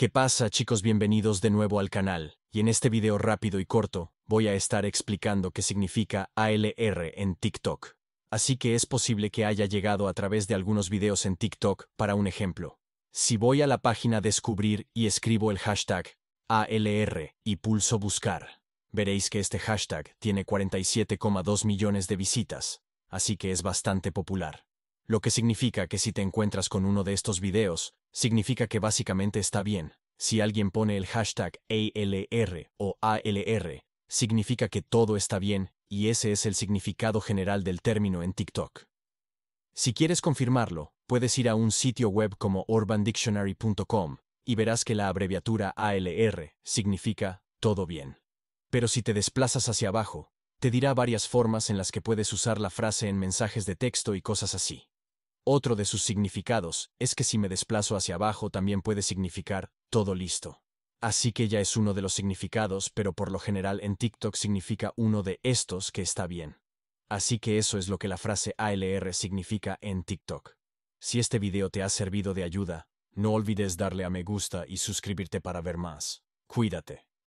¿Qué pasa chicos? Bienvenidos de nuevo al canal, y en este video rápido y corto voy a estar explicando qué significa ALR en TikTok. Así que es posible que haya llegado a través de algunos videos en TikTok para un ejemplo. Si voy a la página Descubrir y escribo el hashtag ALR y pulso Buscar, veréis que este hashtag tiene 47,2 millones de visitas, así que es bastante popular lo que significa que si te encuentras con uno de estos videos, significa que básicamente está bien. Si alguien pone el hashtag ALR o ALR, significa que todo está bien, y ese es el significado general del término en TikTok. Si quieres confirmarlo, puedes ir a un sitio web como urbandictionary.com y verás que la abreviatura ALR significa todo bien. Pero si te desplazas hacia abajo, te dirá varias formas en las que puedes usar la frase en mensajes de texto y cosas así. Otro de sus significados es que si me desplazo hacia abajo también puede significar todo listo. Así que ya es uno de los significados, pero por lo general en TikTok significa uno de estos que está bien. Así que eso es lo que la frase ALR significa en TikTok. Si este video te ha servido de ayuda, no olvides darle a me gusta y suscribirte para ver más. Cuídate.